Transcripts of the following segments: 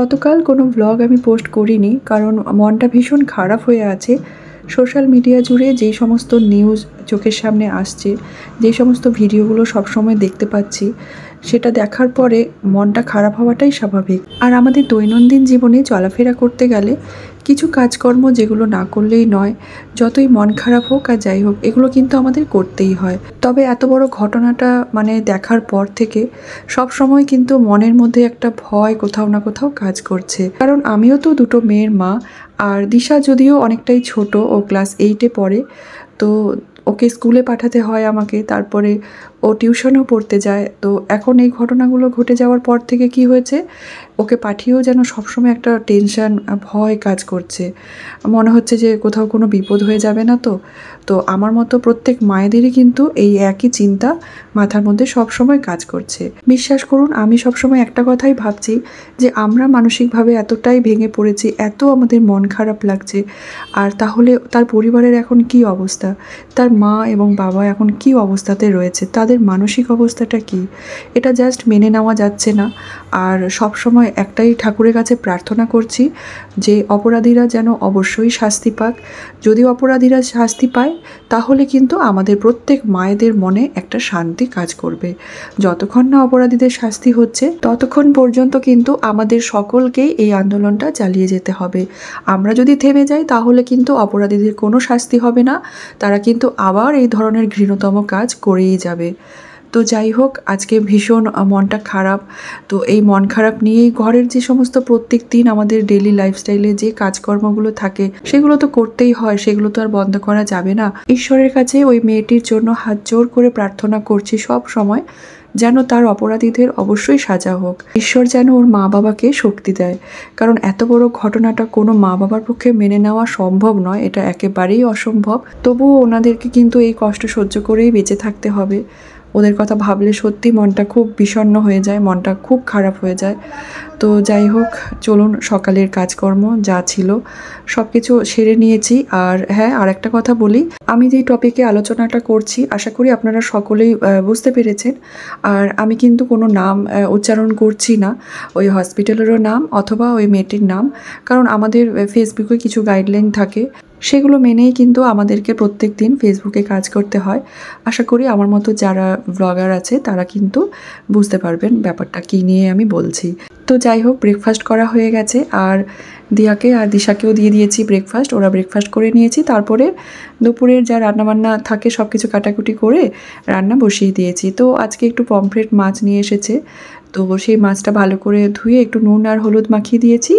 গতকাল কোনো ব্লগ আমি পোস্ট করিনি কারণ মনটা ভীষণ খারাপ হয়ে আছে সোশ্যাল মিডিয়া জুড়ে যে সমস্ত নিউজ চোখের সামনে আসছে যে সমস্ত ভিডিওগুলো সবসময় দেখতে পাচ্ছি সেটা দেখার পরে মনটা খারাপ হওয়াটাই স্বাভাবিক আর আমাদের দৈনন্দিন জীবনে চলাফেরা করতে গেলে কিছু কাজকর্ম যেগুলো না করলেই নয় যতই মন খারাপ হোক আর যাই হোক এগুলো কিন্তু আমাদের করতেই হয় তবে এত বড় ঘটনাটা মানে দেখার পর থেকে সব সময় কিন্তু মনের মধ্যে একটা ভয় কোথাও না কোথাও কাজ করছে কারণ আমিও তো দুটো মেয়ের মা আর দিশা যদিও অনেকটাই ছোট ও ক্লাস এইটে পড়ে তো ওকে স্কুলে পাঠাতে হয় আমাকে তারপরে ও টিউশনও পড়তে যায় তো এখন এই ঘটনাগুলো ঘটে যাওয়ার পর থেকে কি হয়েছে ওকে পাঠিয়েও যেন সবসময় একটা টেনশন ভয় কাজ করছে মনে হচ্ছে যে কোথাও কোনো বিপদ হয়ে যাবে না তো তো আমার মতো প্রত্যেক মায়েদেরই কিন্তু এই একই চিন্তা মাথার মধ্যে সবসময় কাজ করছে বিশ্বাস করুন আমি সবসময় একটা কথাই ভাবছি যে আমরা মানসিকভাবে এতটাই ভেঙে পড়েছি এত আমাদের মন খারাপ লাগছে আর তাহলে তার পরিবারের এখন কি অবস্থা তার মা এবং বাবা এখন কি অবস্থাতে রয়েছে তাদের তাদের মানসিক অবস্থাটা কি এটা জাস্ট মেনে নেওয়া যাচ্ছে না আর সব সময় একটাই ঠাকুরের কাছে প্রার্থনা করছি যে অপরাধীরা যেন অবশ্যই শাস্তি পাক যদি অপরাধীরা শাস্তি পায় তাহলে কিন্তু আমাদের প্রত্যেক মায়েদের মনে একটা শান্তি কাজ করবে যতক্ষণ না অপরাধীদের শাস্তি হচ্ছে ততক্ষণ পর্যন্ত কিন্তু আমাদের সকলকেই এই আন্দোলনটা চালিয়ে যেতে হবে আমরা যদি থেমে যাই তাহলে কিন্তু অপরাধীদের কোনো শাস্তি হবে না তারা কিন্তু আবার এই ধরনের ঘৃণতম কাজ করেই যাবে তো যাই হোক আজকে ভীষণ মনটা খারাপ তো এই মন খারাপ নিয়েই ঘরের যে সমস্ত প্রত্যেক দিন আমাদের ডেলি লাইফস্টাইলে যে কাজকর্মগুলো থাকে সেগুলো তো করতেই হয় সেগুলো তো আর বন্ধ করা যাবে না ঈশ্বরের কাছে ওই মেয়েটির জন্য হাত জোর করে প্রার্থনা করছি সব সময় যেন তার অপরাধীদের অবশ্যই সাজা হোক ঈশ্বর যেন ওর মা বাবাকে শক্তি দেয় কারণ এত বড় ঘটনাটা কোনো মা বাবার পক্ষে মেনে নেওয়া সম্ভব নয় এটা একেবারেই অসম্ভব তবুও ওনাদেরকে কিন্তু এই কষ্ট সহ্য করেই বেঁচে থাকতে হবে ওদের কথা ভাবলে সত্যি মনটা খুব বিষণ্ন হয়ে যায় মনটা খুব খারাপ হয়ে যায় তো যাই হোক চলুন সকালের কাজকর্ম যা ছিল সব কিছু সেরে নিয়েছি আর হ্যাঁ আর একটা কথা বলি আমি যেই টপিকে আলোচনাটা করছি আশা করি আপনারা সকলেই বুঝতে পেরেছেন আর আমি কিন্তু কোনো নাম উচ্চারণ করছি না ওই হসপিটালেরও নাম অথবা ওই মেয়েটির নাম কারণ আমাদের ফেসবুকে কিছু গাইডলাইন থাকে সেগুলো মেনেই কিন্তু আমাদেরকে প্রত্যেক দিন ফেসবুকে কাজ করতে হয় আশা করি আমার মতো যারা ব্লগার আছে তারা কিন্তু বুঝতে পারবেন ব্যাপারটা কী নিয়ে আমি বলছি তো যাই হোক ব্রেকফাস্ট করা হয়ে গেছে আর দিয়াকে আর দিশাকেও দিয়ে দিয়েছি ব্রেকফাস্ট ওরা ব্রেকফাস্ট করে নিয়েছি তারপরে দুপুরের যা রান্নাবান্না থাকে সব কিছু কাটাকুটি করে রান্না বসিয়ে দিয়েছি তো আজকে একটু পমফ্রেট মাছ নিয়ে এসেছে তো সেই মাছটা ভালো করে ধুয়ে একটু নুন আর হলুদ মাখিয়ে দিয়েছি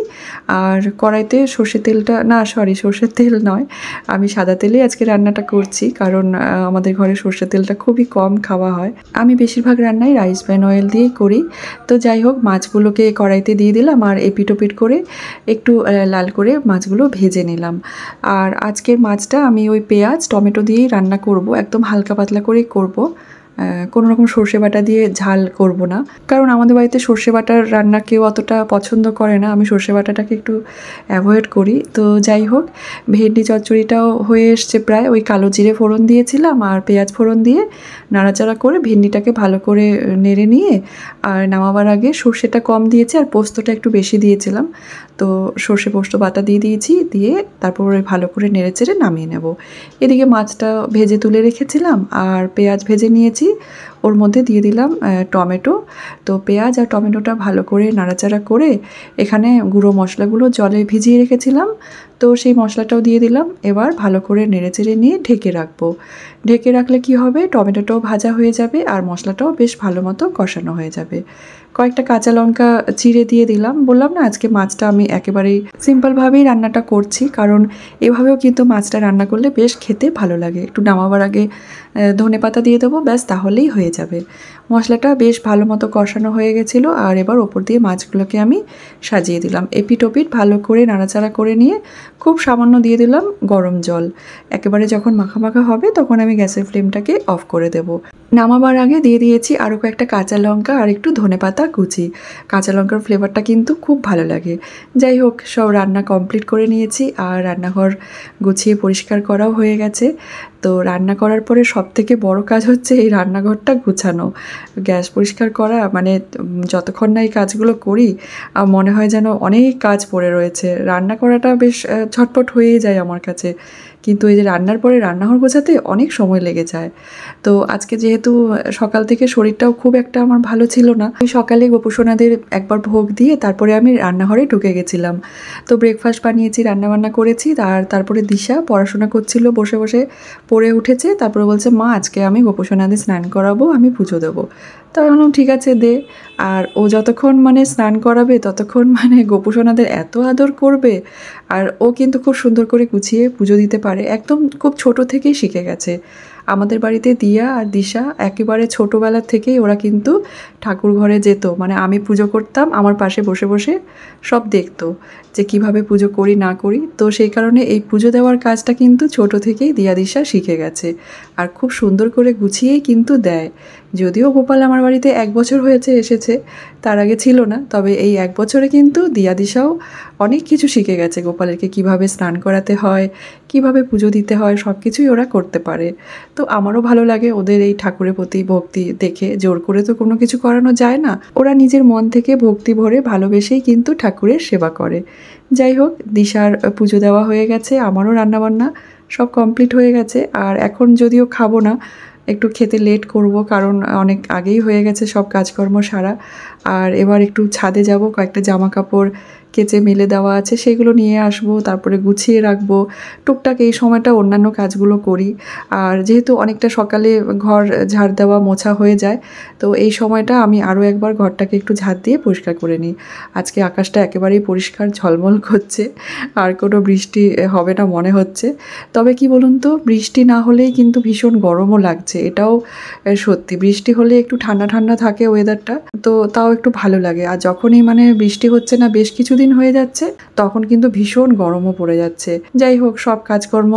আর কড়াইতে সর্ষের তেলটা না সরি সর্ষের তেল নয় আমি সাদা তেলেই আজকে রান্নাটা করছি কারণ আমাদের ঘরে সর্ষের তেলটা খুবই কম খাওয়া হয় আমি বেশিরভাগ রান্নাই রাইস ব্যান অয়েল দিয়েই করি তো যাই হোক মাছগুলোকে কড়াইতে দিয়ে দিলাম আর এপিটোপিট করে একটু লাল করে মাছগুলো ভেজে নিলাম আর আজকের মাছটা আমি ওই পেঁয়াজ টমেটো দিয়েই রান্না করব একদম হালকা পাতলা করেই করবো কোনো রকম সর্ষে বাটা দিয়ে ঝাল করব না কারণ আমাদের বাড়িতে সর্ষে বাটার রান্না কেউ অতটা পছন্দ করে না আমি সর্ষে বাটাটাকে একটু অ্যাভয়েড করি তো যাই হোক ভেন্ডি চচ্চড়িটাও হয়ে এসছে প্রায় ওই কালো জিরে ফোড়ন দিয়েছিলাম আর পেঁয়াজ ফোড়ন দিয়ে নাড়াচাড়া করে ভেন্ডিটাকে ভালো করে নেড়ে নিয়ে আর নামাবার আগে সর্ষেটা কম দিয়েছি আর পোস্তটা একটু বেশি দিয়েছিলাম তো সর্ষে পোস্ত বাটা দিয়ে দিয়েছি দিয়ে তারপর ওই ভালো করে নেড়ে চেড়ে নামিয়ে নেব এদিকে মাছটা ভেজে তুলে রেখেছিলাম আর পেঁয়াজ ভেজে নিয়েছি ওর মধ্যে দিয়ে দিলাম টমেটো তো পেঁয়াজ আর টমেটোটা ভালো করে নাড়াচাড়া করে এখানে গুঁড়ো মশলাগুলো জলে ভিজিয়ে রেখেছিলাম তো সেই মশলাটাও দিয়ে দিলাম এবার ভালো করে নেড়েচেড়ে নিয়ে ঢেকে রাখবো ঢেকে রাখলে কি হবে টমেটোটাও ভাজা হয়ে যাবে আর মশলাটাও বেশ ভালো মতো কষানো হয়ে যাবে কয়েকটা কাঁচা লঙ্কা চিড়ে দিয়ে দিলাম বললাম না আজকে মাছটা আমি একেবারেই সিম্পলভাবেই রান্নাটা করছি কারণ এভাবেও কিন্তু মাছটা রান্না করলে বেশ খেতে ভালো লাগে একটু নামাবার আগে ধনে পাতা দিয়ে দেবো ব্যাস তাহলেই হয়ে যাবে মশলাটা বেশ ভালো মতো কষানো হয়ে গেছিলো আর এবার ওপর দিয়ে মাছগুলোকে আমি সাজিয়ে দিলাম এপিটোপিট ভালো করে নাড়াচাড়া করে নিয়ে খুব সামান্য দিয়ে দিলাম গরম জল একেবারে যখন মাখা মাখা হবে তখন আমি গ্যাসের ফ্লেমটাকে অফ করে দেব নামাবার আগে দিয়ে দিয়েছি আরও কয়েকটা কাঁচা লঙ্কা আর একটু ধনে পাতা কুচি কাঁচা লঙ্কার ফ্লেভারটা কিন্তু খুব ভালো লাগে যাই হোক সব রান্না কমপ্লিট করে নিয়েছি আর রান্নাঘর গুছিয়ে পরিষ্কার করাও হয়ে গেছে তো রান্না করার পরে সব থেকে বড়ো কাজ হচ্ছে এই রান্নাঘরটা গুছানো গ্যাস পরিষ্কার করা মানে যতক্ষণ না এই কাজগুলো করি মনে হয় যেন অনেক কাজ পড়ে রয়েছে রান্না করাটা বেশ ছটপট হয়েই যায় আমার কাছে কিন্তু এই যে রান্নার পরে রান্নাঘর গোছাতে অনেক সময় লেগে যায় তো আজকে যেহেতু সকাল থেকে শরীরটাও খুব একটা আমার ভালো ছিল না ওই সকালে গোপসোনাদের একবার ভোগ দিয়ে তারপরে আমি রান্নাঘরে ঢুকে গেছিলাম তো ব্রেকফাস্ট বানিয়েছি রান্নাবান্না করেছি আর তারপরে দিশা পড়াশোনা করছিল বসে বসে পড়ে উঠেছে তারপরে বলছে মা আজকে আমি গোপসোনাদের স্নান করাবো আমি পুজো দেবো তাই বললাম ঠিক আছে দে আর ও যতক্ষণ মানে স্নান করাবে ততক্ষণ মানে গোপুসোনাদের এত আদর করবে আর ও কিন্তু খুব সুন্দর করে গুছিয়ে পুজো দিতে পারে একদম খুব ছোট থেকেই শিখে গেছে আমাদের বাড়িতে দিয়া আর দিশা একেবারে ছোটোবেলার থেকেই ওরা কিন্তু ঠাকুর ঘরে যেত মানে আমি পুজো করতাম আমার পাশে বসে বসে সব দেখতো যে কিভাবে পুজো করি না করি তো সেই কারণে এই পুজো দেওয়ার কাজটা কিন্তু ছোট থেকেই দিয়া দিশা শিখে গেছে আর খুব সুন্দর করে গুছিয়েই কিন্তু দেয় যদিও গোপাল আমার বাড়িতে এক বছর হয়েছে এসেছে তার আগে ছিল না তবে এই এক বছরে কিন্তু দিয়া দিশাও অনেক কিছু শিখে গেছে গোপালেরকে কিভাবে স্নান করাতে হয় কিভাবে পুজো দিতে হয় সব কিছুই ওরা করতে পারে তো আমারও ভালো লাগে ওদের এই ঠাকুরের প্রতি ভক্তি দেখে জোর করে তো কোনো কিছু করানো যায় না ওরা নিজের মন থেকে ভক্তি ভরে ভালোবেসেই কিন্তু ঠাকুরের সেবা করে যাই হোক দিশার পুজো দেওয়া হয়ে গেছে আমারও রান্নাবান্না সব কমপ্লিট হয়ে গেছে আর এখন যদিও খাবো না একটু খেতে লেট করব কারণ অনেক আগেই হয়ে গেছে সব কাজকর্ম সারা আর এবার একটু ছাদে যাব কয়েকটা জামা কাপড় কেচে মেলে দেওয়া আছে সেগুলো নিয়ে আসবো তারপরে গুছিয়ে রাখবো টুকটাক এই সময়টা অন্যান্য কাজগুলো করি আর যেহেতু অনেকটা সকালে ঘর ঝাড় দেওয়া মোছা হয়ে যায় তো এই সময়টা আমি আরও একবার ঘরটাকে একটু ঝাড় দিয়ে পরিষ্কার করে নিই আজকে আকাশটা একেবারেই পরিষ্কার ঝলমল করছে আর কোনো বৃষ্টি হবে না মনে হচ্ছে তবে কি বলুন তো বৃষ্টি না হলেই কিন্তু ভীষণ গরমও লাগছে এটাও সত্যি বৃষ্টি হলে একটু ঠান্ডা ঠান্ডা থাকে ওয়েদারটা তো তাও একটু ভালো লাগে আর যখনই মানে বৃষ্টি হচ্ছে না বেশ কিছু দিন হয়ে যাচ্ছে তখন কিন্তু ভীষণ গরমও পড়ে যাচ্ছে যাই হোক সব কাজকর্ম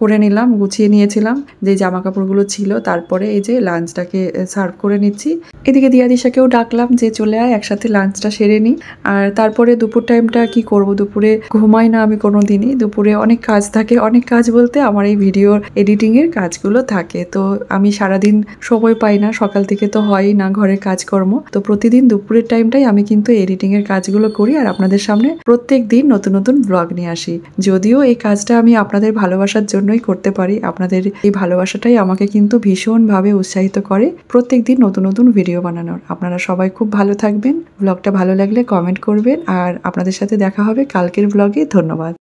করে নিলাম গুছিয়ে নিয়েছিলাম যে জামা কাপড়গুলো ছিল তারপরে এই যে লাঞ্চটাকে সার্ভ করে নিচ্ছি এদিকে দিয়াদিশাকেও ডাকলাম যে চলে আয় একসাথে লাঞ্চটা সেরে নিই আর তারপরে দুপুর টাইমটা কি করব দুপুরে ঘুমাই না আমি কোনো দিনই দুপুরে অনেক কাজ থাকে অনেক কাজ বলতে আমার এই ভিডিওর এডিটিংয়ের কাজগুলো থাকে তো আমি সারাদিন সময় পাই না সকাল থেকে তো হয়ই না ঘরের কাজকর্ম তো প্রতিদিন দুপুরের টাইমটাই আমি কিন্তু এডিটিংয়ের কাজগুলো করি আর আপনার আপনাদের সামনে প্রত্যেক দিন নতুন নতুন ব্লগ নিয়ে আসি যদিও এই কাজটা আমি আপনাদের ভালোবাসার জন্যই করতে পারি আপনাদের এই ভালোবাসাটাই আমাকে কিন্তু ভীষণভাবে উৎসাহিত করে প্রত্যেক দিন নতুন নতুন ভিডিও বানানোর আপনারা সবাই খুব ভালো থাকবেন ব্লগটা ভালো লাগলে কমেন্ট করবেন আর আপনাদের সাথে দেখা হবে কালকের ব্লগে ধন্যবাদ